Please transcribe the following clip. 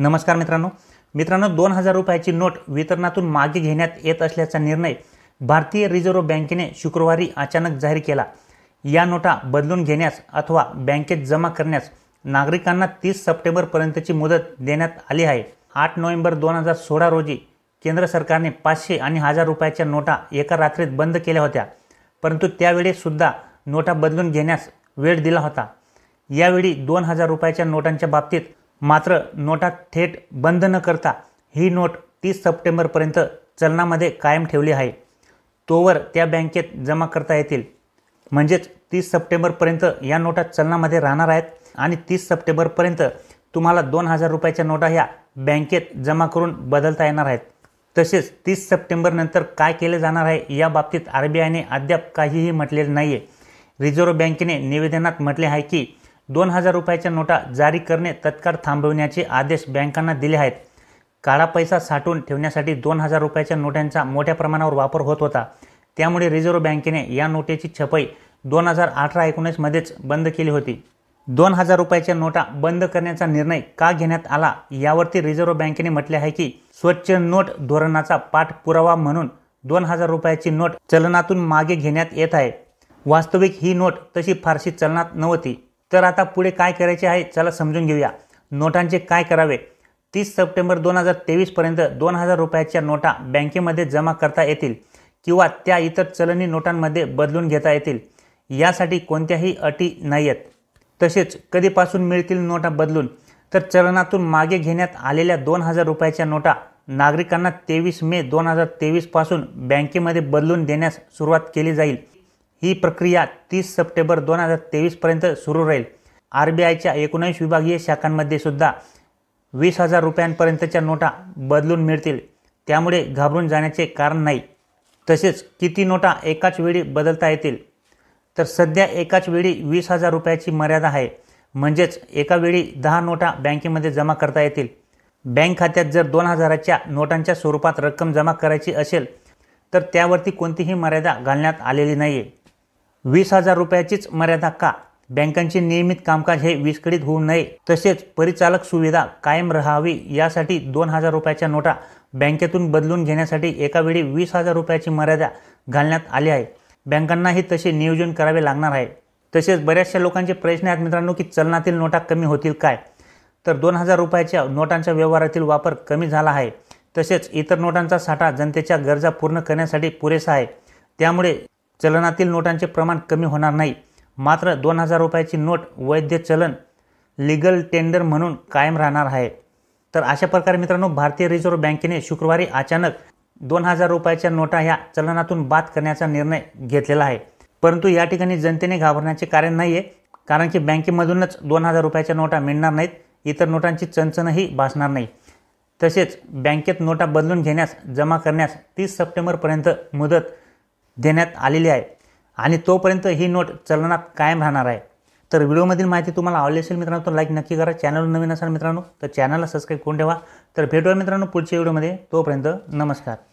नमस्कार मित्रांनो मित्रांनो दोन हजार रुपयाची नोट वितरणातून मागे घेण्यात येत असल्याचा निर्णय भारतीय रिझर्व्ह बँकेने शुक्रवारी अचानक जाहीर केला या नोटा बदलून घेण्यास अथवा बँकेत जमा करण्यास नागरिकांना तीस सप्टेंबरपर्यंतची मुदत देण्यात आली आहे आठ नोव्हेंबर दोन हजार सोळा रोजी केंद्र सरकारने पाचशे आणि हजार रुपयाच्या नोटा एका रात्रीत बंद केल्या होत्या परंतु त्यावेळीसुद्धा नोटा बदलून घेण्यास वेळ दिला होता यावेळी दोन हजार रुपयाच्या नोटांच्या बाबतीत मात्र नोटा थेट बंद न करता ही नोट तीस सप्टेंबरपर्यंत चलनामध्ये कायम ठेवली आहे तोवर त्या बँकेत जमा करता येतील म्हणजेच तीस सप्टेंबरपर्यंत या नोटा चलनामध्ये राहणार आहेत आणि तीस सप्टेंबरपर्यंत तुम्हाला दोन हजार रुपयाच्या नोटा ह्या बँकेत जमा करून बदलता येणार आहेत तसेच तीस सप्टेंबरनंतर काय केले जाणार आहे या बाबतीत आर बी आयने अद्याप काहीही म्हटलेले नाही आहे रिझर्व्ह बँकेने निवेदनात म्हटले आहे की दोन हजार रुपयाच्या नोटा जारी करणे तत्काळ थांबवण्याचे आदेश बँकांना दिले आहेत काळा पैसा साठवून ठेवण्यासाठी दोन हजार रुपयाच्या नोटांचा मोठ्या प्रमाणावर वापर होत होता त्यामुळे रिझर्व्ह बँकेने या नोटेची छपाई दोन हजार अठरा एकोणीसमध्येच बंद केली होती दोन हजार रुपयाच्या नोटा बंद करण्याचा निर्णय का घेण्यात आला यावरती रिझर्व्ह बँकेने म्हटले आहे की स्वच्छ नोट धोरणाचा पाठपुरावा म्हणून दोन हजार रुपयाची नोट चलनातून मागे घेण्यात येत आहे वास्तविक ही नोट तशी फारशी चलनात नव्हती तर आता पुढे काय करायचे आहे चला समजून घेऊया नोटांचे काय करावे तीस सप्टेंबर दोन हजार तेवीसपर्यंत दोन हजार रुपयाच्या नोटा बँकेमध्ये जमा करता येतील किंवा त्या इतर चलनी नोटांमध्ये बदलून घेता येतील यासाठी कोणत्याही अटी नाही आहेत तसेच कधीपासून मिळतील नोटा बदलून तर चलनातून मागे घेण्यात आलेल्या दोन हजार रुपयाच्या नोटा नागरिकांना तेवीस मे दोन हजार तेवीसपासून बँकेमध्ये बदलून देण्यास सुरुवात केली जाईल ही प्रक्रिया तीस सप्टेंबर दोन हजार तेवीसपर्यंत सुरू राहील आर बी आयच्या एकोणावीस विभागीय शाखांमध्ये सुद्धा वीस हजार रुपयांपर्यंतच्या नोटा बदलून मिळतील त्यामुळे घाबरून जाण्याचे कारण नाही तसेच किती नोटा एकाच वेळी बदलता येतील तर सध्या एकाच वेळी वीस हजार रुपयाची मर्यादा आहे म्हणजेच एका वेळी दहा नोटा बँकेमध्ये जमा करता येतील बँक खात्यात जर दोन हजाराच्या नोटांच्या स्वरूपात रक्कम जमा करायची असेल तर त्यावरती कोणतीही मर्यादा घालण्यात आलेली नाही आहे वीस हजार रुपयाचीच मर्यादा का बँकांचे नियमित कामकाज हे विस्कळीत होऊ नये तसेच परिचालक सुविधा कायम राहावी यासाठी दोन हजार रुपयाच्या नोटा बँकेतून बदलून घेण्यासाठी एकावेळी वीस हजार रुपयाची मर्यादा घालण्यात आली आहे बँकांनाही तसे नियोजन करावे लागणार आहे तसेच बऱ्याचशा लोकांचे प्रश्न आहेत मित्रांनो की चलनातील नोटा कमी होतील काय तर दोन हजार रुपयाच्या नोटांच्या व्यवहारातील वापर कमी झाला आहे तसेच इतर नोटांचा साठा जनतेच्या गरजा पूर्ण करण्यासाठी पुरेसा आहे त्यामुळे चलनातील नोटांचे प्रमाण कमी होणार नाही मात्र दोन हजार रुपयाची नोट वैध चलन लिगल टेंडर म्हणून कायम राहणार आहे तर अशा प्रकारे मित्रांनो भारतीय रिझर्व्ह बँकेने शुक्रवारी अचानक दोन हजार रुपयाच्या नोटा ह्या चलनातून बाद करण्याचा निर्णय घेतलेला आहे परंतु या ठिकाणी जनतेने घाबरण्याचे कारण नाही आहे कारण की बँकेमधूनच दोन हजार रुपयाच्या नोटा मिळणार नाहीत इतर नोटांची चणचणही भासणार नाही तसेच बँकेत नोटा बदलून घेण्यास जमा करण्यास तीस सप्टेंबरपर्यंत मुदत देण्यात आलेली आहे आणि तोपर्यंत ही नोट चलनात कायम राहणार आहे तर व्हिडिओमधील माहिती तुम्हाला आवडली असेल मित्रांनो तर लाईक नक्की करा चॅनल नवीन असाल मित्रांनो तर चॅनलला सबस्क्राईब करून ठेवा तर भेटूया मित्रांनो पुढच्या व्हिडिओमध्ये तोपर्यंत नमस्कार